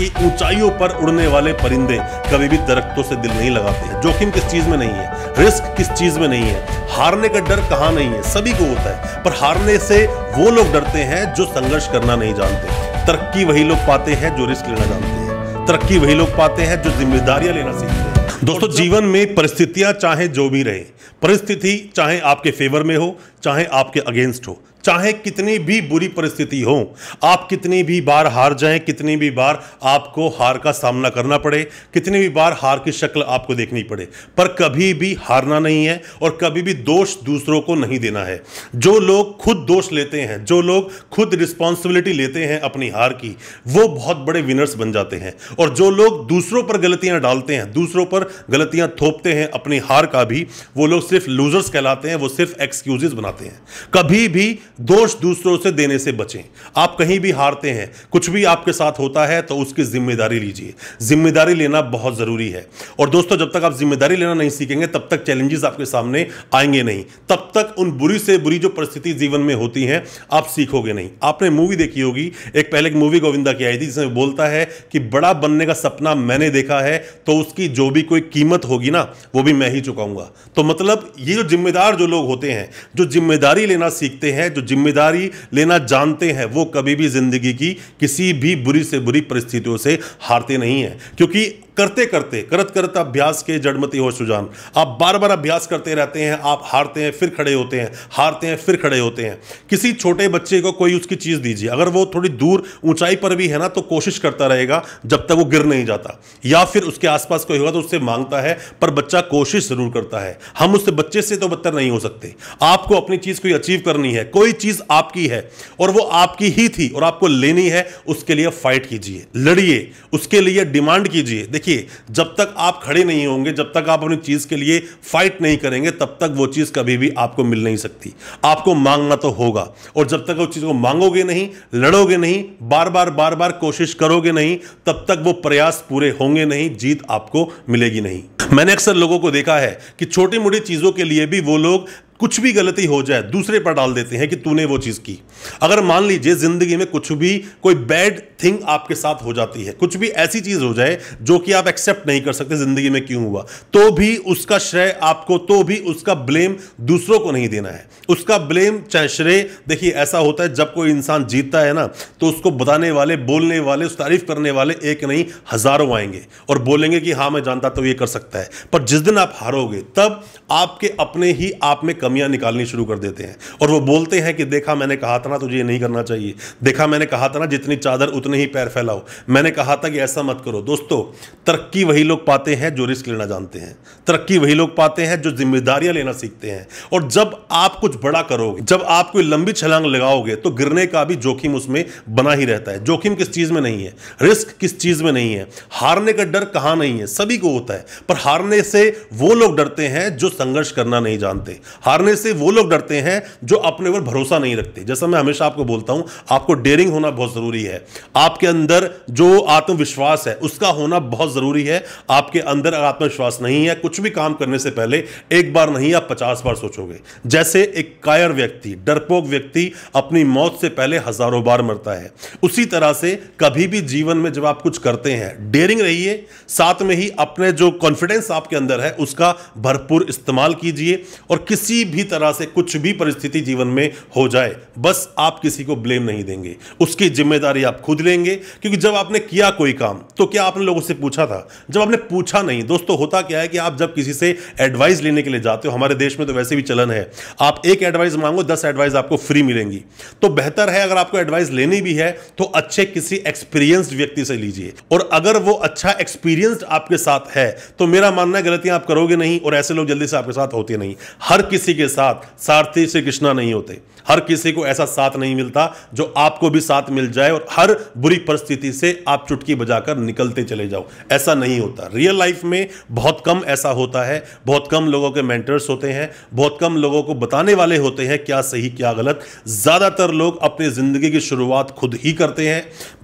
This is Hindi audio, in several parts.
कि ऊंचाइयों पर उड़ने वाले परिंदे कभी भी दरख्तों से दिल नहीं लगाते हैं जोखिम किस चीज में नहीं है रिस्क किस चीज में नहीं है हारने का डर कहाँ नहीं है सभी को होता है पर हारने से वो लोग डरते हैं जो संघर्ष करना नहीं जानते तरक्की वही लोग पाते हैं जो रिस्क लेना जानते हैं तरक्की वही लोग पाते हैं जो जिम्मेदारियां लेना सीखते हैं दोस्तों जीवन में परिस्थितियां चाहे जो भी रहे परिस्थिति चाहे आपके फेवर में हो चाहे आपके अगेंस्ट हो चाहे कितनी भी बुरी परिस्थिति हो आप कितनी भी बार हार जाएं कितनी भी बार आपको हार का सामना करना पड़े कितनी भी बार हार की शक्ल आपको देखनी पड़े पर कभी भी हारना नहीं है और कभी भी दोष दूसरों को नहीं देना है जो लोग खुद दोष लेते हैं जो लोग खुद रिस्पॉन्सिबिलिटी लेते हैं अपनी हार की वो बहुत बड़े विनर्स बन जाते हैं और जो लोग दूसरों पर गलतियाँ डालते हैं दूसरों पर गलतियाँ थोपते हैं अपनी हार का भी वो लोग सिर्फ लूजर्स कहलाते हैं वो सिर्फ एक्सक्यूजेज बनाते हैं कभी भी दोष दूसरों से देने से बचें आप कहीं भी हारते हैं कुछ भी आपके साथ होता है तो उसकी जिम्मेदारी लीजिए जिम्मेदारी लेना बहुत ज़रूरी है और दोस्तों जब तक आप जिम्मेदारी लेना नहीं सीखेंगे तब तक चैलेंजेस आपके सामने आएंगे नहीं तब तक उन बुरी से बुरी जो परिस्थिति जीवन में होती है आप सीखोगे नहीं आपने मूवी देखी होगी एक पहले एक मूवी गोविंदा की आई थी जिसमें बोलता है कि बड़ा बनने का सपना मैंने देखा है तो उसकी जो भी कोई कीमत होगी ना वो भी मैं ही चुकाऊंगा तो मतलब ये जो जिम्मेदार जो लोग होते हैं जो जिम्मेदारी लेना सीखते हैं जो जो जिम्मेदारी लेना जानते हैं वो कभी भी जिंदगी की किसी भी बुरी से बुरी परिस्थितियों से हारते नहीं है क्योंकि करते करते करत करत अभ्यास के जड़मती हो सुजान आप बार बार अभ्यास करते रहते हैं आप हारते हैं फिर खड़े होते हैं हारते हैं फिर खड़े होते हैं किसी छोटे बच्चे को कोई उसकी चीज़ दीजिए अगर वो थोड़ी दूर ऊंचाई पर भी है ना तो कोशिश करता रहेगा जब तक वो गिर नहीं जाता या फिर उसके आसपास कोई होगा तो उससे मांगता है पर बच्चा कोशिश ज़रूर करता है हम उससे बच्चे से तो बदतर नहीं हो सकते आपको अपनी चीज़ कोई अचीव करनी है कोई चीज़ आपकी है और वो आपकी ही थी और आपको लेनी है उसके लिए फाइट कीजिए लड़िए उसके लिए डिमांड कीजिए देखिए देखिए जब तक आप खड़े नहीं होंगे जब तक आप अपनी चीज़ के लिए फाइट नहीं करेंगे तब तक वो चीज़ कभी भी आपको मिल नहीं सकती आपको मांगना तो होगा और जब तक उस चीज़ को मांगोगे नहीं लड़ोगे नहीं बार बार बार बार कोशिश करोगे नहीं तब तक वो प्रयास पूरे होंगे नहीं जीत आपको मिलेगी नहीं मैंने अक्सर लोगों को देखा है कि छोटी मोटी चीज़ों के लिए भी वो लोग कुछ भी गलती हो जाए दूसरे पर डाल देते हैं कि तूने वो चीज़ की अगर मान लीजिए ज़िंदगी में कुछ भी कोई बैड थिंग आपके साथ हो जाती है कुछ भी ऐसी चीज़ हो जाए जो कि आप एक्सेप्ट नहीं कर सकते ज़िंदगी में क्यों हुआ तो भी उसका श्रेय आपको तो भी उसका ब्लेम दूसरों को नहीं देना है उसका ब्लेम चाहे श्रेय देखिए ऐसा होता है जब कोई इंसान जीतता है ना तो उसको बताने वाले बोलने वाले उस तारीफ करने वाले एक नहीं हज़ारों आएंगे और बोलेंगे कि हाँ मैं जानता तो ये कर सकता है पर जिस दिन आप हारोगे तब आपके अपने ही आप में कम कमियां निकालनी शुरू कर देते हैं और वो बोलते हैं कि देखा मैंने कहा था ना तुझे ये नहीं करना चाहिए देखा मैंने कहा था ना जितनी चादर उतने ही पैर फैलाओ मैंने कहा था कि ऐसा मत करो दोस्तों तरक्की वही लोग पाते हैं जो रिस्क लेना जानते हैं तरक्की वही लोग पाते हैं जो जिम्मेदारियां लेना सीखते हैं और जब आप कुछ बड़ा करोगे जब आप कोई लंबी छलांग लगाओगे तो गिरने का भी जोखिम उसमें बना ही रहता है जोखिम किस चीज़ में नहीं है रिस्क किस चीज़ में नहीं है हारने का डर कहाँ नहीं है सभी को होता है पर हारने से वो लोग डरते हैं जो संघर्ष करना नहीं जानते हार हारने से वो लोग डरते हैं जो अपने ऊपर भरोसा नहीं रखते जैसा मैं हमेशा आपको बोलता हूं आपको डेयरिंग होना बहुत ज़रूरी है आपके अंदर जो आत्मविश्वास है उसका होना बहुत ज़रूरी है आपके अंदर आत्मविश्वास नहीं है कुछ भी काम करने से पहले एक बार नहीं आप पचास बार सोचोगे जैसे एक कायर व्यक्ति डरपोक व्यक्ति अपनी मौत से पहले हजारों बार मरता है उसी तरह से कभी भी जीवन में जब आप कुछ करते हैं डेयरिंग रहिए साथ में ही अपने जो कॉन्फिडेंस आपके अंदर है उसका भरपूर इस्तेमाल कीजिए और किसी किसी भी तरह से कुछ भी परिस्थिति जीवन में हो जाए बस आप किसी को ब्लेम नहीं देंगे उसकी जिम्मेदारी आप खुद लेंगे क्योंकि जब आपने किया कोई काम तो क्या आपने लोगों से पूछा था जब आपने पूछा नहीं दोस्तों होता क्या है कि आप जब किसी से एडवाइस लेने के लिए जाते हो हमारे देश में तो वैसे भी चलन है आप एक एडवाइस मांगो दस एडवाइस आपको फ्री मिलेंगी तो बेहतर है अगर आपको एडवाइस लेनी भी है तो अच्छे किसी एक्सपीरियंस्ड व्यक्ति से लीजिए और अगर वो अच्छा एक्सपीरियंस्ड आपके साथ है तो मेरा मानना है गलतियां आप करोगे नहीं और ऐसे लोग जल्दी से आपके साथ होते नहीं हर किसी किसी के साथ सारथी श्री कृष्णा नहीं होते हर किसी को ऐसा साथ नहीं मिलता जो आपको भी साथ मिल जाए और हर बुरी परिस्थिति से आप चुटकी बजाकर निकलते चले जाओ ऐसा नहीं होता रियल लाइफ में बहुत कम ऐसा होता है बहुत कम लोगों के मेंटर्स होते हैं बहुत कम लोगों को बताने वाले होते हैं क्या सही क्या गलत ज़्यादातर लोग अपनी ज़िंदगी की शुरुआत खुद ही करते हैं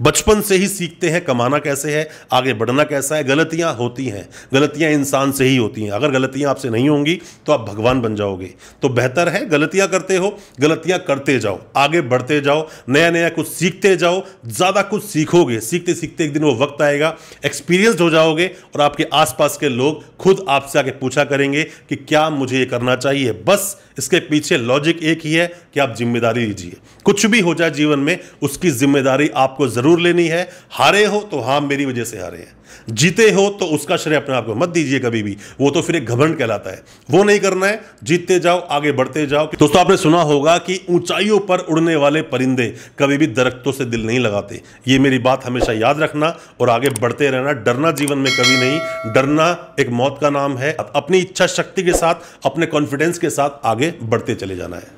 बचपन से ही सीखते हैं कमाना कैसे है आगे बढ़ना कैसा है गलतियाँ होती हैं गलतियाँ इंसान से ही होती हैं अगर गलतियाँ आपसे नहीं होंगी तो आप भगवान बन जाओगे तो बेहतर है गलतियाँ करते हो गलतियाँ गलतियां करते जाओ आगे बढ़ते जाओ नया नया कुछ सीखते जाओ ज़्यादा कुछ सीखोगे सीखते सीखते एक दिन वो वक्त आएगा एक्सपीरियंस हो जाओगे और आपके आसपास के लोग खुद आपसे आके पूछा करेंगे कि क्या मुझे ये करना चाहिए बस इसके पीछे लॉजिक एक ही है कि आप जिम्मेदारी लीजिए कुछ भी हो जाए जीवन में उसकी जिम्मेदारी आपको ज़रूर लेनी है हारे हो तो हाँ मेरी वजह से हारे हैं जीते हो तो उसका श्रेय अपने आप को मत दीजिए कभी भी वो तो फिर एक घबरंट कहलाता है वो नहीं करना है जीतते जाओ आगे बढ़ते जाओ दोस्तों आपने सुना होगा कि ऊंचाइयों पर उड़ने वाले परिंदे कभी भी दरख्तों से दिल नहीं लगाते ये मेरी बात हमेशा याद रखना और आगे बढ़ते रहना डरना जीवन में कभी नहीं डरना एक मौत का नाम है अपनी इच्छा शक्ति के साथ अपने कॉन्फिडेंस के साथ आगे बढ़ते चले जाना है